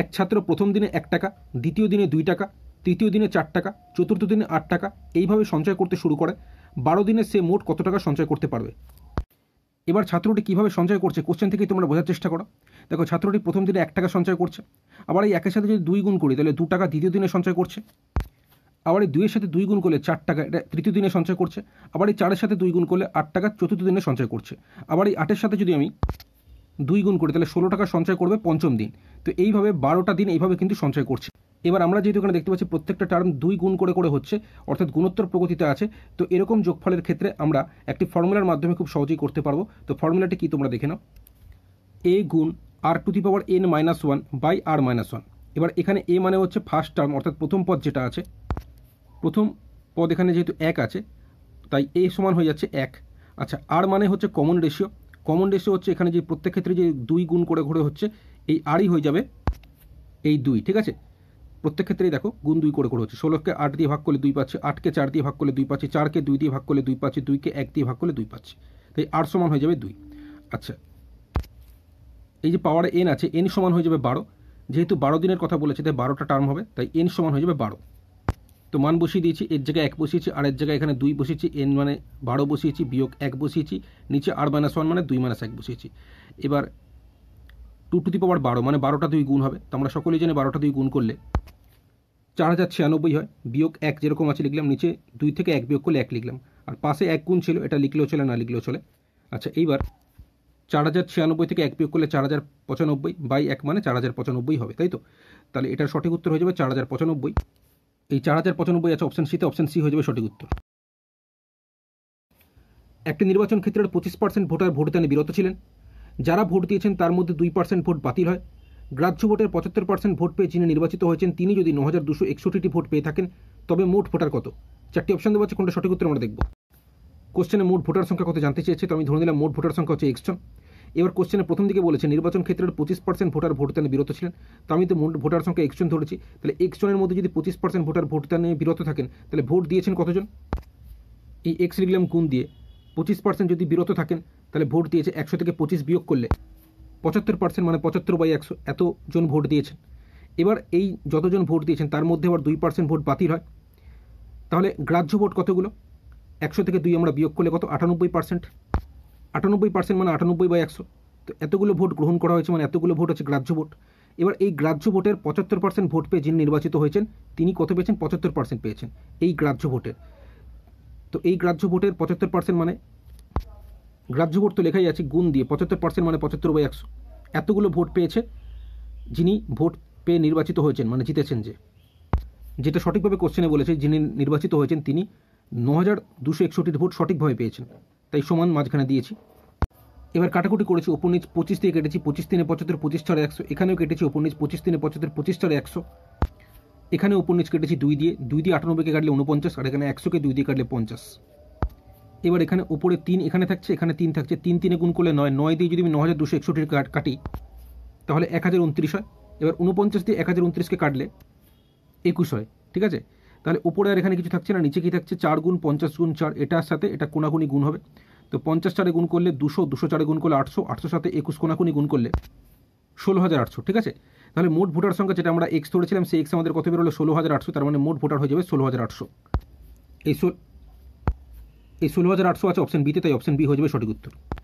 এক ছাত্র প্রথম দিনে এক টাকা দ্বিতীয় দিনে দুই টাকা তৃতীয় দিনে চার টাকা চতুর্থ দিনে আট টাকা এইভাবে সঞ্চয় করতে শুরু করে বারো দিনে সে মোট কত টাকা সঞ্চয় করতে পারবে এবার ছাত্রটি কীভাবে সঞ্চয় করছে কোশ্চেন থেকেই তোমরা বোঝার চেষ্টা করো দেখো ছাত্রটি প্রথম দিনে এক টাকা সঞ্চয় করছে আবার এই একের সাথে যদি দুই গুণ করি তাহলে দু টাকা দ্বিতীয় দিনে সঞ্চয় করছে আবার এই দুইয়ের সাথে দুই গুণ করলে চার টাকা এটা তৃতীয় দিনে সঞ্চয় করছে আবার এই চারের সাথে দুই গুণ করলে আট টাকা চতুর্থ দিনে সঞ্চয় করছে আবার এই আটের সাথে যদি আমি দুই গুণ করে তাহলে ষোলো টাকা সঞ্চয় করবে পঞ্চম দিন তো এইভাবে বারোটা দিন এইভাবে কিন্তু সঞ্চয় করছে এবার আমরা যেহেতু এখানে দেখতে পাচ্ছি প্রত্যেকটা টার্ম দুই গুণ করে করে হচ্ছে অর্থাৎ গুণোত্তর প্রগতিতে আছে তো এরকম যোগফলের ক্ষেত্রে আমরা একটি ফর্মুলার মাধ্যমে খুব সহজেই করতে পারবো তো ফর্মুলাটি কি তোমরা দেখে নাও এ গুণ r to the power n minus one by r minus one এবার এখানে এ মানে হচ্ছে ফার্স্ট টার্ম অর্থাৎ প্রথম পদ যেটা আছে প্রথম পদ এখানে যেহেতু এক আছে তাই এ সমান হয়ে যাচ্ছে এক আচ্ছা আর মানে হচ্ছে কমন রেশিও কমন রেশিও হচ্ছে এখানে যে প্রত্যেক ক্ষেত্রে যে দুই গুণ করে ঘরে হচ্ছে এই আরই হয়ে যাবে এই দুই ঠিক আছে প্রত্যেক ক্ষেত্রেই দেখো গুণ দুই করে করে হচ্ছে ষোলোকে আট দিয়ে ভাগ করলে দুই পাচ্ছে আটকে চার দিয়ে ভাগ করলে দুই পাচ্ছে চারকে দুই দিয়ে ভাগ করলে দুই পাচ্ছে দুইকে এক দিয়ে ভাগ করলে দুই পাচ্ছে তাই আট সমান হয়ে যাবে দুই আচ্ছা এই যে পাওয়ারে এন আছে এন সমান হয়ে যাবে বারো যেহেতু বারো দিনের কথা বলেছে তাই বারোটা টার্ম হবে তাই এন সমান হয়ে যাবে বারো তো মান বসিয়ে দিয়েছি এর জায়গায় এক বসিয়েছি আর এর জায়গায় এখানে দুই বসিয়েছি এন মানে বারো বসিয়েছি বিয়োগ এক বসিয়েছি নিচে আর মাইনাস ওয়ান মানে দুই মাইনাস এক বসিয়েছি এবার টু টু দি পাওয়ার বারো মানে বারোটা দুই গুণ হবে তো আমরা সকলেই জানি বারোটা দুই গুণ করলে চার হাজার ছিয়ানব্বই হয় বিয়োগ এক যেরকম আছে লিখলাম নিচে দুই থেকে এক বিয়োগ করলে এক লিখলাম আর পাশে এক গুণ ছিল এটা লিখলেও চলে না লিখলেও চলে আচ্ছা এইবার চার হাজার ছিয়ানব্বই থেকে এক বিয়োগ করলে চার হাজার পঁচানব্বই বাই এক মানে চার হাজার পঁচানব্বই হবে তাই তো তাহলে এটার সঠিক উত্তর হয়ে যাবে চার হাজার পঁচানব্বই এই চার হাজার পঁচানব্বই আছে অপশান সিতে অপশান সি হয়ে যাবে সঠিক উত্তর একটি নির্বাচন ক্ষেত্রের পঁচিশ পার্সেন্ট ভোটার ভোটদানে বিরত ছিলেন যারা ভোট দিয়েছেন তার মধ্যে দুই পার্সেন্ট ভোট বাতিল হয় গ্রাহ্য ভোটের পঁচাত্তর পার্সেন্ট ভোট পেয়ে যিনি নির্বাচিত হয়েছেন তিনি যদি ন হাজার দুশো একষট্টিটি ভোট পেয়ে থাকেন তবে মোট ভোটার কত চারটি অপশান দেওয়া হচ্ছে কোনটা সঠিক উত্তর আমরা দেখব কোশ্চেনে মোট ভোটার সংখ্যা কত জানতে চেয়েছে তো আমি ধরে নিলাম মোট ভোটার সংখ্যা হচ্ছে একশো এবার কোশ্চেনের প্রথম দিকে বলেছে নির্বাচন ক্ষেত্রের পঁচিশ পার্সেন্ট ভোটার ভোটদানে বিরত ছিলেন তো আমি তো ভোটার সংখ্যা একজন ধরেছি তাহলে একজনের মধ্যে যদি পঁচিশ পার্সেন্ট ভোটার ভোটদানে বিরত থাকেন তাহলে ভোট দিয়েছেন কতজন এই এক্স লিখলাম গুণ দিয়ে পঁচিশ পার্সেন্ট যদি বিরত থাকেন তাহলে ভোট দিয়েছে একশো থেকে পঁচিশ বিয়োগ করলে পঁচাত্তর পার্সেন্ট মানে পঁচাত্তর বাই একশো এতজন ভোট দিয়েছেন এবার এই যতজন ভোট দিয়েছেন তার মধ্যে আবার দুই পার্সেন্ট ভোট বাতিল হয় তাহলে গ্রাহ্য ভোট কতগুলো একশো থেকে দুই আমরা বিয়োগ করলে কত আটানব্বই পার্সেন্ট আটানব্বই পার্সেন্ট মানে আটানব্বই বা একশো তো এতগুলো ভোট গ্রহণ করা হয়েছে মানে এতগুলো ভোট হচ্ছে গ্রাহ্য ভোট এবার এই গ্রাহ্য ভোটের পঁচাত্তর পার্সেন্ট ভোট পেয়ে যিনি নির্বাচিত হয়েছেন তিনি কত পেয়েছেন পঁচাত্তর পার্সেন্ট পেয়েছেন এই গ্রাহ্য ভোটের তো এই গ্রাহ্য ভোটের পঁচাত্তর পার্সেন্ট মানে গ্রাহ্য ভোট তো লেখাই আছে গুণ দিয়ে পঁচাত্তর পার্সেন্ট মানে পঁচাত্তর বাই একশো এতগুলো ভোট পেয়েছে যিনি ভোট পেয়ে নির্বাচিত হয়েছেন মানে জিতেছেন যে যেটা সঠিকভাবে কোশ্চেনে বলেছে যিনি নির্বাচিত হয়েছেন তিনি ন হাজার দুশো একষট্টির ভোট সঠিকভাবে পেয়েছেন তাই সমান মাঝখানে দিয়েছি এবার কাটাকুটি করেছি ওপর নিচ পঁচিশ দিয়ে কেটেছি পঁচিশ দিনে পঁচাত্তর পঁচিশ ছড়ে একশো এখানেও কেটেছি ওপর নিচ পঁচিশ দিনে পঁচাত্তর পঁচিশ ছড়ে একশো এখানে ওপর নিচ কেটেছি দুই দিয়ে দুই দিয়ে আটানব্বইকে কাটলে উনপঞ্চাশ আর এখানে একশোকে দুই দিয়ে কাটলে পঞ্চাশ এবার এখানে ওপরে তিন এখানে থাকছে এখানে তিন থাকছে তিন তিনে গুণ করলে নয় নয় দিয়ে যদি আমি ন হাজার দুশো একষট্টির কাটি তাহলে এক হাজার উনত্রিশ হয় এবার উনপঞ্চাশ দিয়ে এক হাজার উনত্রিশকে কাটলে একুশ হয় ঠিক আছে তাহলে উপরে আর এখানে কিছু থাকছে না নিচে কি থাকছে চার গুণ পঞ্চাশ গুণ চার এটার সাথে এটা কোনাকুনি গুণ হবে তো পঞ্চাশ চারে গুণ করলে দুশো দুশো চারে গুণ করলে আটশো আটশো সাথে একুশ কোনাকুনি গুণ করলে ষোলো হাজার আটশো ঠিক আছে তাহলে মোট ভোটার সংখ্যা যেটা আমরা এক্স ধরেছিলাম সেই এক্স আমাদের কত বেরোলো ষোলো হাজার আটশো তার মানে মোট ভোটার হয়ে যাবে ষোলো হাজার আটশো এই ষোলো এই ষোলো হাজার আটশো আছে অপশন বিতে তাই অপশন বি হয়ে যাবে সঠিক উত্তর